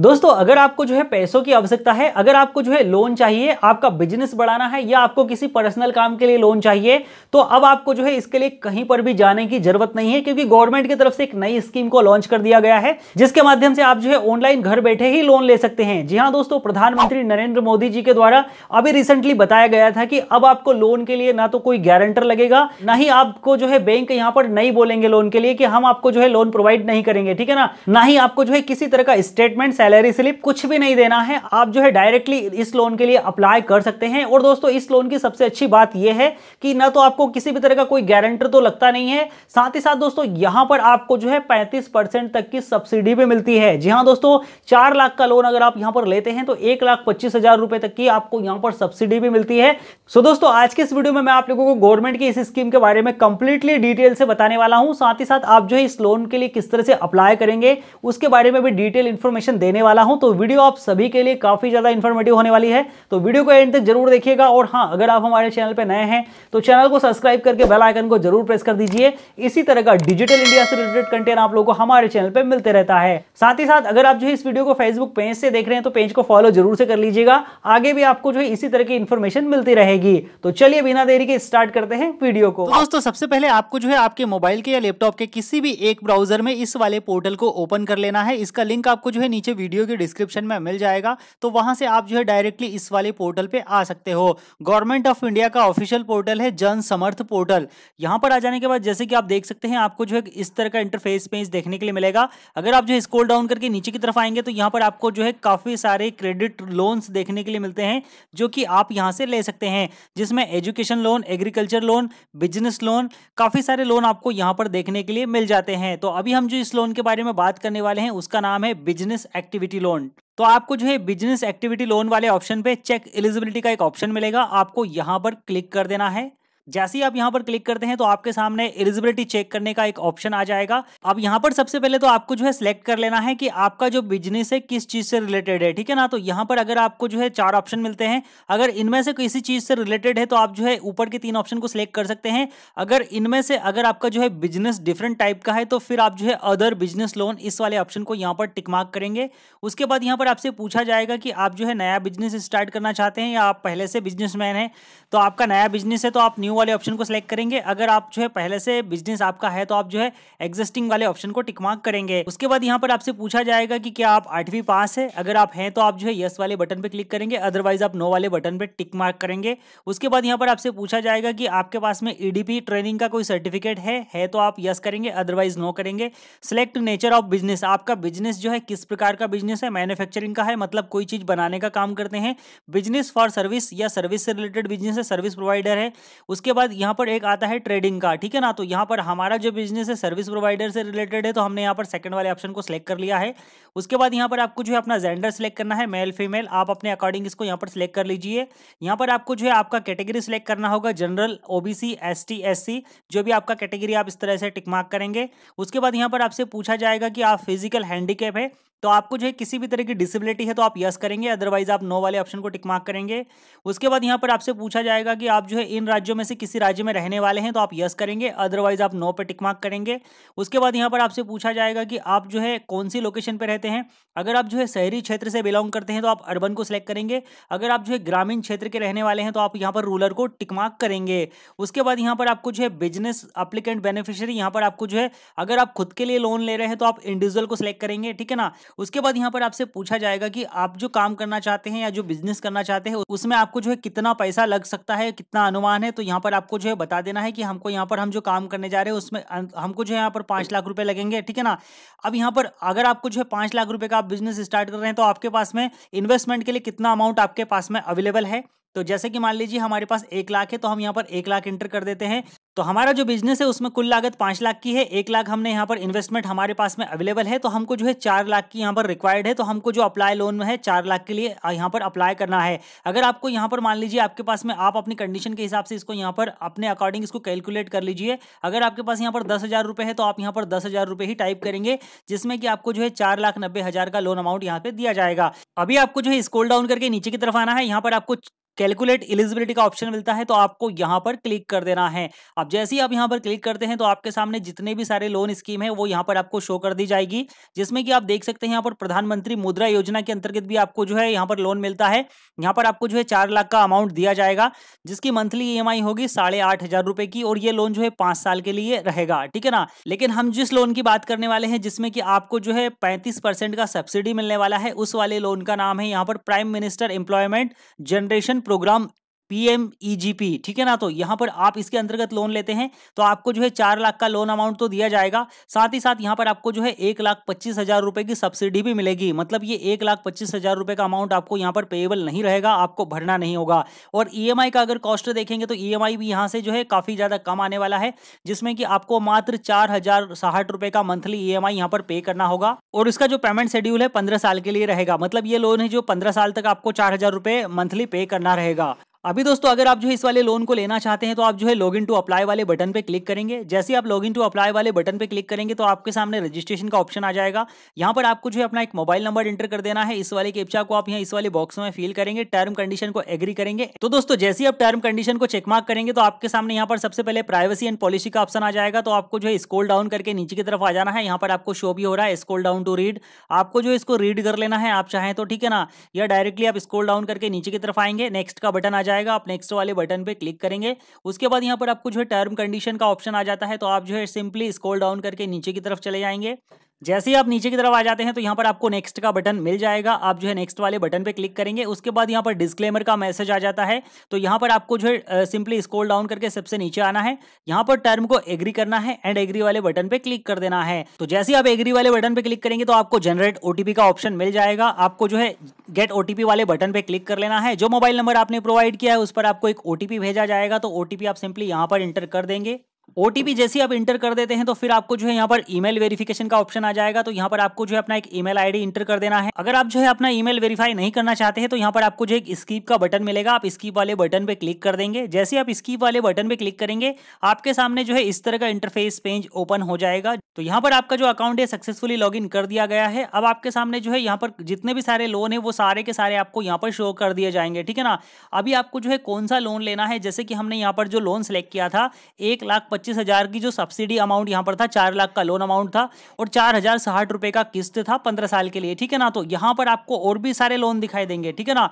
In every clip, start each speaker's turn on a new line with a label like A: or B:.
A: दोस्तों अगर आपको जो है पैसों की आवश्यकता है अगर आपको जो है लोन चाहिए आपका बिजनेस बढ़ाना है या आपको किसी पर्सनल काम के लिए लोन चाहिए तो अब आपको जो है इसके लिए कहीं पर भी जाने की जरूरत नहीं है क्योंकि गवर्नमेंट की तरफ से एक नई स्कीम को लॉन्च कर दिया गया है जिसके माध्यम से आप जो है ऑनलाइन घर बैठे ही लोन ले सकते हैं जी हाँ दोस्तों प्रधानमंत्री नरेंद्र मोदी जी के द्वारा अभी रिसेंटली बताया गया था कि अब आपको लोन के लिए ना तो कोई गारंटर लगेगा ना ही आपको जो है बैंक यहाँ पर नहीं बोलेंगे लोन के लिए कि हम आपको जो है लोन प्रोवाइड नहीं करेंगे ठीक है ना ना ही आपको जो है किसी तरह का स्टेटमेंट सैलरी स्लिप कुछ भी नहीं देना है आप जो है डायरेक्टली इस लोन के लिए अप्लाई कर सकते हैं और दोस्तों इस लोन की सबसे अच्छी बात यह है कि ना तो आपको किसी भी तरह का कोई गारंटर तो लगता नहीं है साथ ही साथ दोस्तों यहां पर आपको जो है पैंतीस तक की सब्सिडी भी मिलती है जी हाँ दोस्तों चार लाख का लोन अगर आप यहां पर लेते हैं तो एक लाख पच्चीस हजार रुपए तक की आपको यहां पर सब्सिडी भी मिलती है सो दोस्तों आज के इस वीडियो में मैं आप लोगों को गवर्नमेंट की इस स्कीम के बारे में कंप्लीटली डिटेल से बताने वाला हूं साथ ही साथ आप जो है इस लोन के लिए किस तरह से अप्लाई करेंगे उसके बारे में भी डिटेल इंफॉर्मेशन देने देने वाला हूं तो वीडियो आप सभी के लिए काफ़ी ज़्यादा इन्फॉर्मेटिव होने वाली है तो वीडियो को एंड तक जरूर देखिएगा और हाँ अगर आप हमारे चैनल पर नए हैं तो चैनल को सब्सक्राइब करके बेल आइकन को जरूर प्रेस कर दीजिए इसी तरह का डिजिटल इंडिया से रिलेटेड कंटेंट आप लोगों को हमारे चैनल पर मिलते रहता है साथ ही साथ अगर आप जो इस वीडियो को फेसबुक पेज से देख रहे हैं तो पेज को फॉलो जरूर से कर लीजिएगा आगे भी आपको जो है इसी तरह की इन्फॉर्मेशन मिलती रहेगी तो चलिए बिना देरी के स्टार्ट करते हैं वीडियो को तो दोस्तों सबसे पहले आपको जो है आपके मोबाइल के या लैपटॉप के किसी भी एक ब्राउजर में इस वाले पोर्टल को ओपन कर लेना है इसका लिंक आपको जो है नीचे वीडियो के डिस्क्रिप्शन में मिल जाएगा तो वहां से आप जो है डायरेक्टली इस वाले पोर्टल पे आ सकते हो गवर्नमेंट ऑफ इंडिया का ऑफिशियल पोर्टल है जन समर्थ पोर्टल यहां पर आ जाने के बाद जैसे कि आप देख सकते हैं आपको जो है इस तरह का इंटरफेस पेज देखने के लिए मिलेगा अगर आप जो है स्कोल डाउन करके नीचे की तरफ आएंगे तो यहां पर आपको जो है काफी सारे क्रेडिट लोन्स देखने के लिए मिलते हैं जो कि आप यहां से ले सकते हैं जिसमें education loan agriculture loan business loan काफी सारे लोन आपको यहां पर देखने के लिए मिल जाते हैं तो अभी हम जो इस लोन के बारे में बात करने वाले हैं उसका नाम है बिजनेस एक्टिव एक्टिविटी लोन तो आपको जो है बिजनेस एक्टिविटी लोन वाले ऑप्शन पे चेक एलिजिबिलिटी का एक ऑप्शन मिलेगा आपको यहाँ पर क्लिक कर देना है जैसे ही आप यहाँ पर क्लिक करते हैं तो आपके सामने एलिजिबिलिटी चेक करने का एक ऑप्शन आ जाएगा अब यहाँ पर सबसे पहले तो आपको जो है सिलेक्ट कर लेना है कि आपका जो बिजनेस है किस चीज से रिलेटेड है ठीक है ना तो यहाँ पर अगर आपको जो है चार ऑप्शन मिलते हैं अगर इनमें से किसी चीज से रिलेटेड है तो आप जो है ऊपर के तीन ऑप्शन को सिलेक्ट कर सकते हैं अगर इनमें से अगर आपका जो है बिजनेस डिफरेंट टाइप का है तो फिर आप जो है अदर बिजनेस लोन इस वाले ऑप्शन को यहाँ पर टिकमार्क करेंगे उसके बाद यहाँ पर आपसे पूछा जाएगा कि आप जो है नया बिजनेस स्टार्ट करना चाहते हैं या आप पहले से बिजनेसमैन है तो आपका नया बिजनेस है तो आप न्यू न्यू वाले ऑप्शन को सिलेक्ट करेंगे अगर आप जो है पहले से बिजनेस आपका है तो आप जो है एग्जिस्टिंग वाले ऑप्शन को टिकमार्क करेंगे उसके बाद यहाँ पर आपसे पूछा जाएगा कि क्या आप आठवीं पास है अगर आप हैं तो आप जो है यस वाले बटन पर क्लिक करेंगे अदरवाइज आप नो वाले बटन पर टिक मार्क करेंगे उसके बाद यहाँ पर आपसे पूछा जाएगा कि आपके पास में ईडीपी e ट्रेनिंग का कोई सर्टिफिकेट है है तो आप यस करेंगे अदरवाइज नो करेंगे सिलेक्ट नेचर ऑफ बिजनेस आपका बिजनेस जो है किस प्रकार का बिजनेस है मैन्युफैक्चरिंग का है मतलब कोई चीज बनाने का काम करते हैं बिजनेस फॉर सर्विस या सर्विस से रिलेटेड बिजनेस है सर्विस प्रोवाइडर है उसके उसके बाद यहाँ पर एक आता है ट्रेडिंग का ठीक है ना तो यहाँ पर हमारा जो बिजनेस है सर्विस प्रोवाइडर से रिलेटेड है तो हमने यहाँ पर सेकंड वाले ऑप्शन को सिलेक्ट कर लिया है उसके बाद यहाँ पर आपको जो है अपना जेंडर सेलेक्ट करना है मेल फीमेल आप अपने अकॉर्डिंग इसको यहाँ पर सिलेक्ट कर लीजिए यहाँ पर आपको जो है आपका कैटेगरी सिलेक्ट करना होगा जनरल ओबीसी एसटी एससी जो भी आपका कैटेगरी आप इस तरह से टिकमार्क करेंगे उसके बाद यहाँ पर आपसे पूछा जाएगा कि आप फिजिकल हैंडीकेप है तो आपको जो है किसी भी तरह की डिसेबिलिटी है तो आप यस करेंगे अदरवाइज आप नो वाले ऑप्शन को टिक मार्क करेंगे उसके बाद यहाँ पर आपसे पूछा जाएगा कि आप जो है इन राज्यों में से किसी राज्य में रहने वाले हैं तो आप यस करेंगे अदरवाइज आप नो पर टिक मार्क करेंगे उसके बाद यहाँ पर आपसे पूछा जाएगा कि आप जो है कौन सी लोकेशन पर रहते हैं अगर आप जो है शहरी क्षेत्र से बिलोंग करते हैं तो आप अर्बन को सिलेक्ट करेंगे अगर आप जो है ग्रामीण क्षेत्र के रहने वाले हैं तो आप यहाँ पर रूलर को टिक मार्क करेंगे उसके बाद यहाँ पर आपको जो है बिजनेस अप्लीकेंट बेनिफिशियरी यहाँ पर आपको जो है अगर आप खुद के लिए लोन ले रहे हैं तो आप इंडिविजुअल को सिलेक्ट करेंगे ठीक है ना उसके बाद यहाँ पर आपसे पूछा जाएगा कि आप जो काम करना चाहते हैं या जो बिजनेस करना चाहते हैं उसमें आपको जो है कितना पैसा लग सकता है कितना अनुमान है तो यहाँ पर आपको जो है बता देना है कि हमको यहाँ पर हम जो काम करने जा रहे हैं उसमें हमको जो है यहाँ पर पाँच लाख रुपये लगेंगे ठीक है ना अब यहाँ पर अगर आपको जो है पाँच लाख रुपये का आप बिजनेस स्टार्ट कर रहे हैं तो आपके पास में इन्वेस्टमेंट के लिए कितना अमाउंट आपके पास में अवेलेबल है तो जैसे कि मान लीजिए हमारे पास एक लाख है तो हम यहाँ पर एक लाख इंटर कर देते हैं तो हमारा जो बिजनेस है उसमें कुल लागत पांच लाख की है एक लाख हमने यहाँ पर इन्वेस्टमेंट हमारे पास में अवेलेबल है तो हमको जो है चार लाख की यहाँ पर रिक्वायर्ड है तो हमको जो अप्लाई लोन में है चार लाख के लिए यहाँ पर अप्लाई करना है अगर आपको यहाँ पर मान लीजिए आपके पास में आप अपनी कंडीशन के हिसाब से इसको यहाँ पर अपने अकॉर्डिंग इसको कैलकुलेट कर लीजिए अगर आपके पास यहाँ पर दस हज़ार है तो आप यहाँ पर दस हज़ार ही टाइप करेंगे जिसमें कि आपको जो है चार लाख नब्बे हज़ार का लोन अमाउंट यहाँ पर दिया जाएगा अभी आपको जो है स्कोल डाउन करके नीचे की तरफ आना है यहाँ पर आपको कैलकुलेट एलिजिबिलिटी का ऑप्शन मिलता है तो आपको यहाँ पर क्लिक कर देना है अब जैसे ही आप यहाँ पर क्लिक करते हैं तो आपके सामने जितने भी सारे लोन स्कीम है वो यहाँ पर आपको शो कर दी जाएगी जिसमें कि आप देख सकते हैं यहाँ पर प्रधानमंत्री मुद्रा योजना के अंतर्गत भी आपको जो है यहाँ पर लोन मिलता है यहाँ पर आपको जो है चार लाख का अमाउंट दिया जाएगा जिसकी मंथली ई होगी साढ़े आठ हजार रुपए की और ये लोन जो है पांच साल के लिए रहेगा ठीक है ना लेकिन हम जिस लोन की बात करने वाले हैं जिसमें कि आपको जो है पैंतीस परसेंट का सब्सिडी मिलने वाला है उस वाले लोन का नाम है यहाँ पर prime minister employment generation programme PMEGP e ठीक है ना तो यहाँ पर आप इसके अंतर्गत लोन लेते हैं तो आपको जो है चार लाख का लोन अमाउंट तो दिया जाएगा साथ ही साथ यहाँ पर आपको जो है एक लाख पच्चीस हजार रुपए की सब्सिडी भी मिलेगी मतलब ये एक लाख पच्चीस हजार रुपए का अमाउंट आपको यहाँ पर पेएबल नहीं रहेगा आपको भरना नहीं होगा और ई e का अगर कॉस्ट देखेंगे तो ई e भी यहाँ से जो है काफी ज्यादा कम आने वाला है जिसमें कि आपको मात्र चार हजार साठ रुपए का मंथली ई एम यहाँ पर पे करना होगा और इसका जो पेमेंट शेड्यूल है पंद्रह साल के लिए रहेगा मतलब ये लोन है जो पंद्रह साल तक आपको चार हजार मंथली पे करना रहेगा अभी दोस्तों अगर आप जो है इस वाले लोन को लेना चाहते हैं तो आप जो है लॉग इन टू अप्लाई वाले बटन पे क्लिक करेंगे जैसे आप लॉग इन टू अप्लाई वाले बटन पे क्लिक करेंगे तो आपके सामने रजिस्ट्रेशन का ऑप्शन आ जाएगा यहाँ पर आपको जो है अपना एक मोबाइल नंबर एंटर कर देना है इस वाले कैप्चा को आप यहाँ इस वाले बॉक्स में फिल करेंगे टर्म कंडीशन को एग्री करेंगे तो दोस्तों जैसे ही आप टर्म कंडीशन को चेकमार्क करेंगे तो आपके सामने यहाँ पर सबसे पहले प्राइवेसी एंड पॉलिसी का ऑप्शन आ जाएगा तो आपको जो है स्कोल डाउन करके नीचे की तरफ आ जाना है यहाँ पर आपको शो भी हो रहा है स्कोल डाउन टू रीड आपको जो इसको रीड कर लेना है आप चाहें तो ठीक है ना या डायरेक्टली आप स्कोल डाउन करके नीचे की तरफ आएंगे नेक्स्ट का बटन आ जाएगा जाएगा आप नेक्स्ट वाले बटन पे क्लिक करेंगे उसके बाद यहाँ पर आपको जो है टर्म कंडीशन का ऑप्शन आ जाता है तो आप जो है सिंपली स्कोल डाउन करके नीचे की तरफ चले जाएंगे जैसे ही आप नीचे की तरफ आ जाते हैं तो यहाँ पर आपको नेक्स्ट का बटन मिल जाएगा आप जो है नेक्स्ट वाले बटन पे क्लिक करेंगे उसके बाद यहाँ पर डिस्क्लेमर का मैसेज आ जाता है तो यहाँ पर आपको जो है सिंपली स्कोल डाउन करके सबसे नीचे आना है यहाँ पर टर्म को एग्री करना है एंड एग्री वाले बटन पे क्लिक कर देना है तो जैसे ही आप एग्री वाले बटन पे क्लिक करेंगे तो आपको जनरेट ओटीपी का ऑप्शन मिल जाएगा आपको जो है गेट ओटीपी वाले बटन पे क्लिक कर लेना है जो मोबाइल नंबर आपने प्रोवाइड किया है उस पर आपको एक ओटीपी भेजा जाएगा तो ओटीपी आप सिंपली यहाँ पर इंटर कर देंगे ओटीपी जैसे आप इंटर कर देते हैं तो फिर आपको जो है यहाँ पर ईमेल वेरिफिकेशन का ऑप्शन आ जाएगा तो यहाँ पर आपको जो है अपना एक ईमेल आईडी इंटर कर देना है अगर आप जो है अपना ईमेल वेरीफाई नहीं करना चाहते हैं तो यहाँ पर आपको जो एक स्कीप का बटन मिलेगा आप स्कीप वाले बटन पे क्लिक कर देंगे जैसे आप स्कीप वाले बटन पे क्लिक करेंगे आपके सामने जो है इस तरह का इंटरफेस पेज ओपन हो जाएगा तो यहाँ पर आपका जो अकाउंट है सक्सेसफुली लॉग कर दिया गया है अब आपके सामने जो है यहाँ पर जितने भी सारे लोन है वो सारे के सारे आपको यहाँ पर शो कर दिए जाएंगे ठीक है ना अभी आपको जो है कौन सा लोन लेना है जैसे कि हमने यहाँ पर जो लोन सेलेक्ट किया था एक लाख पच्चीस हजार की जो सब्सिडी अमाउंट यहाँ पर था चार लाख का लोन अमाउंट था और चार हजार साठ रुपए का किस्त था पंद्रह साल के लिए ठीक है ना तो यहाँ पर आपको और भी सारे लोन दिखाई देंगे ठीक है ना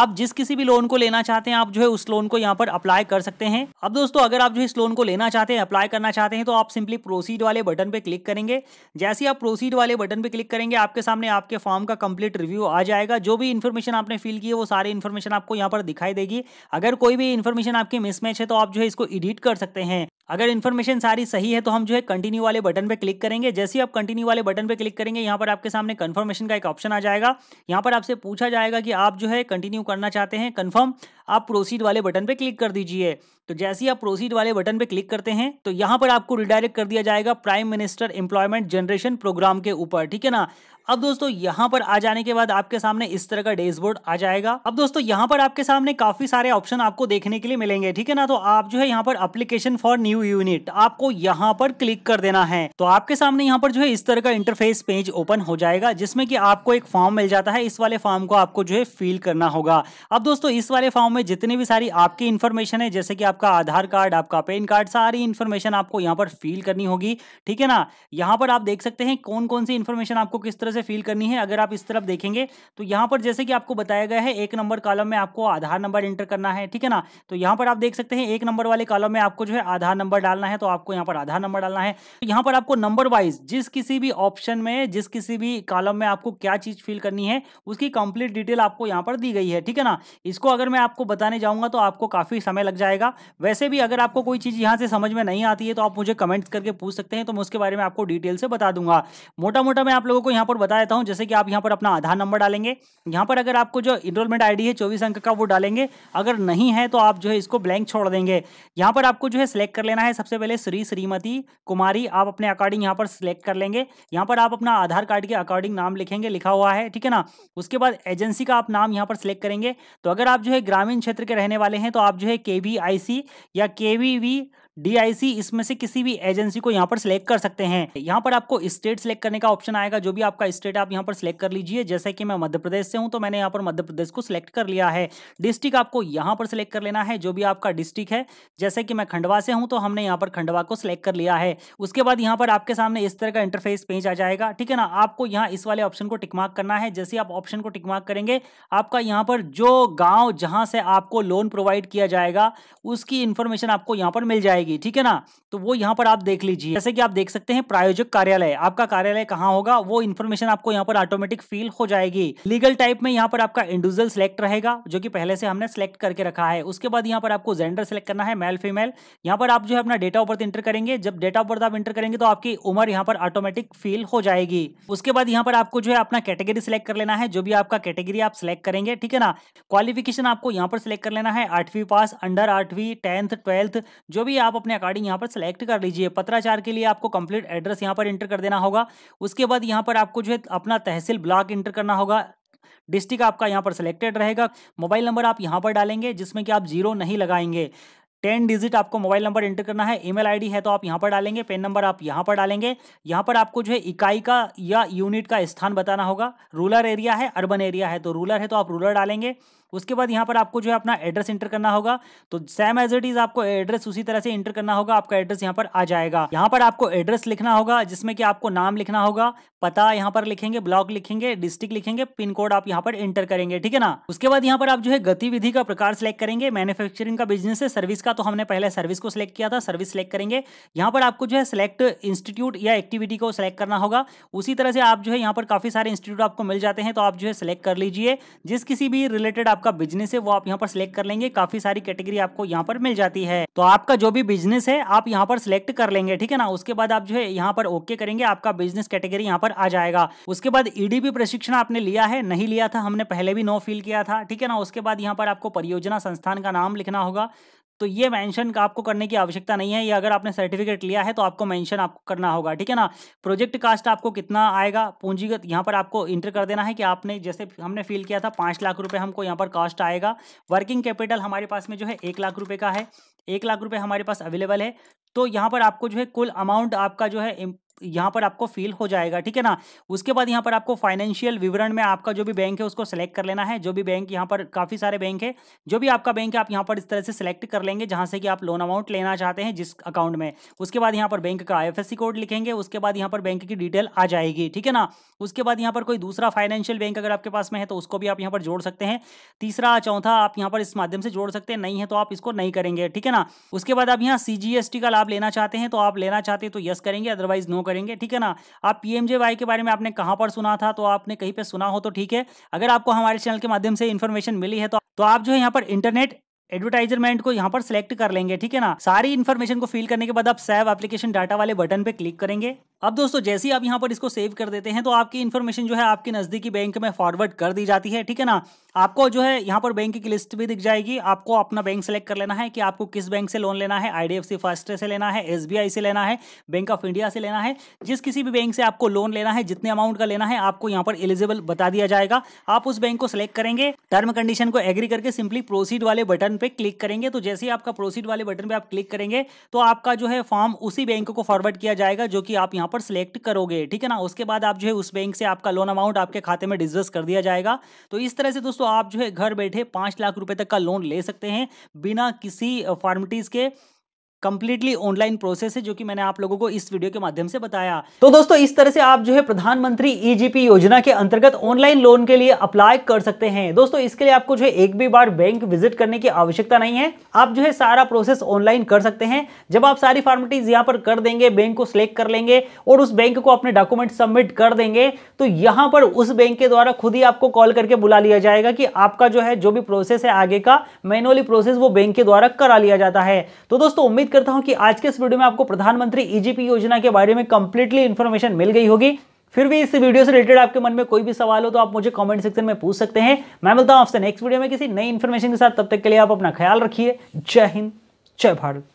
A: आप जिस किसी भी लोन को लेना चाहते हैं आप जो है उस लोन को यहाँ पर अप्लाई कर सकते हैं अब दोस्तों अगर आप जो इस लोन को लेना चाहते हैं अप्लाई करना चाहते हैं तो आप सिंपली प्रोसीड वाले बटन पर क्लिक करेंगे जैसे आप प्रोसीड वाले बटन पर क्लिक करेंगे आपके सामने आपके फॉर्म का कंप्लीट रिव्यू आ जाएगा जो भी इन्फॉर्मेशन आपने फिल की है वो सारी इन्फॉर्मेशन आपको यहाँ पर दिखाई देगी अगर कोई भी इन्फॉर्मेशन आपकी मिसमैच है तो आप जो है इसको एडिट कर सकते हैं अगर इन्फॉर्मेशन सारी सही है तो हम जो है कंटिन्यू वाले बटन पे क्लिक करेंगे जैसे ही आप कंटिन्यू वाले बटन पे क्लिक करेंगे यहाँ पर आपके सामने कंफर्मेशन का एक ऑप्शन आ जाएगा यहाँ पर आपसे पूछा जाएगा कि आप जो है कंटिन्यू करना चाहते हैं कंफर्म आप प्रोसीड वाले बटन पे क्लिक कर दीजिए तो जैसे ही आप प्रोसीड वाले बटन पे क्लिक करते हैं तो यहाँ पर आपको रिडायरेक्ट कर दिया जाएगा prime minister employment generation programme के ऊपर ठीक है ना अब दोस्तों यहाँ पर आ जाने के बाद आपके सामने इस तरह का डैशबोर्ड आ जाएगा अब दोस्तों यहाँ पर आपके सामने काफी सारे ऑप्शन आपको देखने के लिए मिलेंगे ठीक है ना तो आप जो है यहाँ पर अप्लीकेशन फॉर न्यू यूनिट आपको यहाँ पर क्लिक कर देना है तो आपके सामने यहाँ पर जो है इस तरह का इंटरफेस पेज ओपन हो जाएगा जिसमें की आपको एक फॉर्म मिल जाता है इस वाले फॉर्म को आपको जो है फिल करना होगा अब दोस्तों इस वाले फॉर्म में जितनी भी सारी आपकी इन्फॉर्मेशन है जैसे कि आपका आधार कार्ड आपका पेन कार्ड सारी इन्फॉर्मेशन आपको यहाँ पर फिल करनी होगी ठीक है ना यहाँ पर आप देख सकते हैं कौन कौन सी इन्फॉर्मेशन आपको किस तरह से से फिल करनी है अगर आप इस तरफ देखेंगे तो यहाँ पर जैसे कि आपको बताया गया है एक नंबर कॉलम में आपको आधार नंबर एंटर करना है ठीक है ना तो यहाँ पर आप देख सकते हैं एक नंबर वाले कॉलम में आपको जो है आधार नंबर डालना है तो आपको यहाँ पर आधार नंबर डालना है तो यहाँ पर आपको नंबर वाइज जिस किसी भी ऑप्शन में जिस किसी भी कॉलम में आपको क्या चीज़ फिल करनी है उसकी कंप्लीट डिटेल आपको यहाँ पर दी गई है ठीक है ना इसको अगर मैं आपको बताने जाऊँगा तो आपको काफ़ी समय लग जाएगा वैसे भी अगर आपको कोई चीज़ यहाँ से समझ में नहीं आती है तो आप मुझे कमेंट्स करके पूछ सकते हैं तो मैं उसके बारे में आपको डिटेल से बता दूंगा मोटा मोटा मैं आप लोगों को यहाँ पर बता देता हूँ जैसे कि आप यहाँ पर अपना आधार नंबर डालेंगे यहाँ पर अगर आपको जो इनरोलमेंट आईडी है चौबीस अंक का वो डालेंगे अगर नहीं है तो आप जो है इसको ब्लैंक छोड़ देंगे यहाँ पर आपको जो है सिलेक्ट कर लेना है सबसे पहले श्री श्रीमती कुमारी आप अपने अकॉर्डिंग यहाँ पर सिलेक्ट कर लेंगे यहाँ पर आप अपना आधार कार्ड के अकॉर्डिंग नाम लिखेंगे लिखा हुआ है ठीक है ना उसके बाद एजेंसी का आप नाम यहाँ पर सिलेक्ट करेंगे तो अगर आप जो है ग्रामीण क्षेत्र के रहने वाले हैं तो आप जो है के या के डीआईसी इसमें से किसी भी एजेंसी को यहाँ पर सिलेक्ट कर सकते हैं यहाँ पर आपको स्टेट सिलेक्ट करने का ऑप्शन आएगा जो भी आपका स्टेट आप यहाँ पर सिलेक्ट कर लीजिए जैसे कि मैं मध्य प्रदेश से हूँ तो मैंने यहाँ पर मध्य प्रदेश को सिलेक्ट कर लिया है डिस्ट्रिक्ट आपको यहाँ पर सिलेक्ट कर लेना है जो भी आपका डिस्ट्रिक्ट है जैसे कि मैं खंडवा से हूँ तो हमने यहाँ पर खंडवा को सिलेक्ट कर लिया है उसके बाद यहाँ पर आपके सामने इस तरह का इंटरफेस पेज आ जाएगा ठीक है ना आपको यहाँ इस वाले ऑप्शन को टिकमार्क करना है जैसे आप ऑप्शन को टिकमार्क करेंगे आपका यहाँ पर जो गाँव जहाँ से आपको लोन प्रोवाइड किया जाएगा उसकी इन्फॉर्मेशन आपको यहाँ पर मिल जाएगी जाएगी ठीक है ना तो वो यहाँ पर आप देख लीजिए जैसे कि आप देख सकते हैं प्रायोजक कार्यालय आपका कार्यालय कहाँ होगा वो इन्फॉर्मेशन आपको यहाँ पर ऑटोमेटिक फील हो जाएगी लीगल टाइप में यहाँ पर आपका इंडिविजुअल सिलेक्ट रहेगा जो कि पहले से हमने सिलेक्ट करके रखा है उसके बाद यहाँ पर आपको जेंडर सेलेक्ट करना है मेल फीमेल यहाँ पर आप जो है अपना डेट ऑफ बर्थ इंटर करेंगे जब डेट ऑफ बर्थ आप इंटर करेंगे तो आपकी उम्र यहाँ पर ऑटोमेटिक फील हो जाएगी उसके बाद यहाँ पर आपको जो है अपना कैटेगरी सिलेक्ट कर लेना है जो भी आपका कैटेगरी आप सिलेक्ट करेंगे ठीक है ना क्वालिफिकेशन आपको यहाँ पर सिलेक्ट कर लेना है आठवीं पास अंडर आठवीं टेंथ ट्वेल्थ जो भी आप अपने अकॉर्डिंग यहाँ पर सेलेक्ट कर लीजिए पत्राचार के लिए आपको कंप्लीट एड्रेस यहाँ पर इंटर कर देना होगा उसके बाद यहाँ पर आपको जो है अपना तहसील ब्लॉक इंटर करना होगा डिस्ट्रिक्ट आपका यहाँ पर सिलेक्टेड रहेगा मोबाइल नंबर आप यहाँ पर डालेंगे जिसमें कि आप जीरो नहीं लगाएंगे टेन डिजिट आपको मोबाइल नंबर एंटर करना है ईमेल आईडी है तो आप यहाँ पर डालेंगे पेन नंबर आप यहाँ पर डालेंगे यहाँ पर आपको जो है इकाई का या यूनिट का स्थान बताना होगा रूलर एरिया है अर्बन एरिया है तो रूलर है तो आप रूलर डालेंगे उसके बाद यहाँ पर आपको जो है अपना एड्रेस इंटर करना होगा तो सेम एज इट इज आपको एड्रेस उसी तरह से इंटर करना होगा आपका एड्रेस यहाँ पर आ जाएगा यहाँ पर आपको एड्रेस लिखना होगा जिसमें कि आपको नाम लिखना होगा पता यहाँ पर लिखेंगे ब्लॉक लिखेंगे डिस्ट्रिक्ट लिखेंगे पिन कोड आप यहाँ पर इंटर करेंगे ठीक है ना उसके बाद यहाँ पर आप जो है गतिविधि का प्रकार सेलेक्ट करेंगे मैन्युफैक्चरिंग का बिजनेस है सर्विस का तो हमने पहले सर्विस को सिलेक्ट किया था सर्विस सिलेक्ट करेंगे यहाँ पर आपको जो है सिलेक्ट इंस्टीट्यूट या एक्टिविटी को सिलेक्ट करना होगा उसी तरह से आप जो है यहाँ पर काफी सारे इंस्टीट्यूट आपको मिल जाते हैं तो आप जो है सिलेक्ट कर लीजिए जिस किसी भी रिलेटेड आप आपका बिजनेस है वो आप यहाँ पर सिलेक्ट कर लेंगे काफी सारी कैटेगरी आपको यहाँ पर मिल जाती है तो आपका जो भी बिजनेस है आप यहाँ पर सिलेक्ट कर लेंगे ठीक है ना उसके बाद आप जो है यहाँ पर ओके करेंगे आपका बिजनेस कैटेगरी यहाँ पर आ जाएगा उसके बाद ईडीपी e प्रशिक्षण आपने लिया है नहीं लिया था हमने पहले भी नो फिल किया था ठीक है ना उसके बाद यहाँ पर आपको परियोजना संस्थान का नाम लिखना होगा तो ये मेंशन आपको करने की आवश्यकता नहीं है ये अगर आपने सर्टिफिकेट लिया है तो आपको मेंशन आपको करना होगा ठीक है ना प्रोजेक्ट कास्ट आपको कितना आएगा पूंजीगत यहाँ पर आपको इंटर कर देना है कि आपने जैसे हमने फिल किया था पाँच लाख रुपये हमको यहाँ पर कास्ट आएगा वर्किंग कैपिटल हमारे पास में जो है एक लाख रुपये का है एक लाख रुपये हमारे पास अवेलेबल है तो यहाँ पर आपको जो है कुल अमाउंट आपका जो है यहाँ पर आपको फिल हो जाएगा ठीक है ना उसके बाद यहाँ पर आपको फाइनेंशियल विवरण में आपका जो भी बैंक है उसको सेलेक्ट कर लेना है जो भी बैंक यहाँ पर काफ़ी सारे बैंक है जो भी आपका बैंक है आप यहाँ पर इस तरह से सिलेक्ट कर लेंगे जहाँ से कि आप लोन अमाउंट लेना चाहते हैं जिस अकाउंट में उसके बाद यहाँ पर बैंक का आई कोड लिखेंगे उसके बाद यहाँ पर बैंक की डिटेल आ जाएगी ठीक है ना उसके बाद यहाँ पर कोई दूसरा फाइनेंशियल बैंक अगर आपके पास में है तो उसको भी आप यहाँ पर जोड़ सकते हैं तीसरा चौथा आप यहाँ पर इस माध्यम से जोड़ सकते हैं नहीं है तो आप इसको नहीं करेंगे ठीक है ना उसके बाद आप यहाँ सी का लाभ लेना चाहते हैं तो आप लेना चाहते हैं तो यस करेंगे अदरवाइज नो करेंगे ठीक है ना आप पी के बारे में आपने कहाँ पर सुना था तो आपने कहीं पर सुना हो तो ठीक है अगर आपको हमारे चैनल के माध्यम से इन्फॉर्मेशन मिली है तो, तो, आप जो है यहाँ पर इंटरनेट एडवर्टाइजमेंट को यहाँ पर सेलेक्ट कर लेंगे ठीक है ना सारी इन्फॉर्मेशन को फिल करने के बाद आप सेव एप्लीकेशन डाटा वाले बटन पे क्लिक करेंगे अब दोस्तों जैसे ही आप यहाँ पर इसको सेव कर देते हैं तो आपकी इन्फॉर्मेशन जो है आपके नज़दीकी बैंक में फॉरवर्ड कर दी जाती है ठीक है ना आपको जो है यहाँ पर बैंक की लिस्ट भी दिख जाएगी आपको अपना बैंक सेलेक्ट कर लेना है कि आपको किस बैंक से लोन लेना है आईडीएफसी फर्स्ट से लेना है एस से लेना है बैंक ऑफ इंडिया से लेना है जिस किसी भी बैंक से आपको लोन लेना है जितने अमाउंट का लेना है आपको यहाँ पर एलिजिबल बता दिया जाएगा आप उस बैंक को सिलेक्ट करेंगे टर्म कंडीशन को एग्री करके सिंपली प्रोसीड वाले बटन पर क्लिक करेंगे तो जैसे ही आपका प्रोसीड वाले बटन पर आप क्लिक करेंगे तो आपका जो है फॉर्म उसी बैंक को फॉरवर्ड किया जाएगा जो कि आप यहाँ यहाँ पर सिलेक्ट करोगे ठीक है ना उसके बाद आप जो है उस बैंक से आपका लोन अमाउंट आपके खाते में डिजर्स कर दिया जाएगा तो इस तरह से दोस्तों आप जो है घर बैठे पाँच लाख रुपये तक का लोन ले सकते हैं बिना किसी फॉर्मिटीज़ के कंप्लीटली ऑनलाइन प्रोसेस है जो कि मैंने आप लोगों को इस वीडियो के माध्यम से बताया तो दोस्तों इस तरह से आप जो है प्रधानमंत्री ईजीपी e योजना के अंतर्गत ऑनलाइन लोन के लिए अप्लाई कर सकते हैं दोस्तों इसके लिए आपको जो है एक भी बार बैंक विजिट करने की आवश्यकता नहीं है आप जो है सारा प्रोसेस ऑनलाइन कर सकते हैं जब आप सारी फॉर्मेलिटीज यहाँ पर कर देंगे बैंक को सिलेक्ट कर लेंगे और उस बैंक को अपने डॉक्यूमेंट सबमिट कर देंगे तो यहाँ पर उस बैंक के द्वारा खुद ही आपको कॉल करके बुला लिया जाएगा कि आपका जो है जो भी प्रोसेस है आगे का मैनुअली प्रोसेस वो बैंक के द्वारा करा लिया जाता है तो दोस्तों उम्मीद उम्मीद करता हूं कि आज के इस वीडियो में आपको प्रधानमंत्री ईजीपी e योजना के बारे में कंप्लीटली इन्फॉर्मेशन मिल गई होगी फिर भी इस वीडियो से रिलेटेड आपके मन में कोई भी सवाल हो तो आप मुझे कमेंट सेक्शन में पूछ सकते हैं मैं मिलता हूं आपसे नेक्स्ट वीडियो में किसी नई इन्फॉर्मेशन के साथ तब तक के लिए आप अपना ख्याल रखिए जय हिंद जय भारत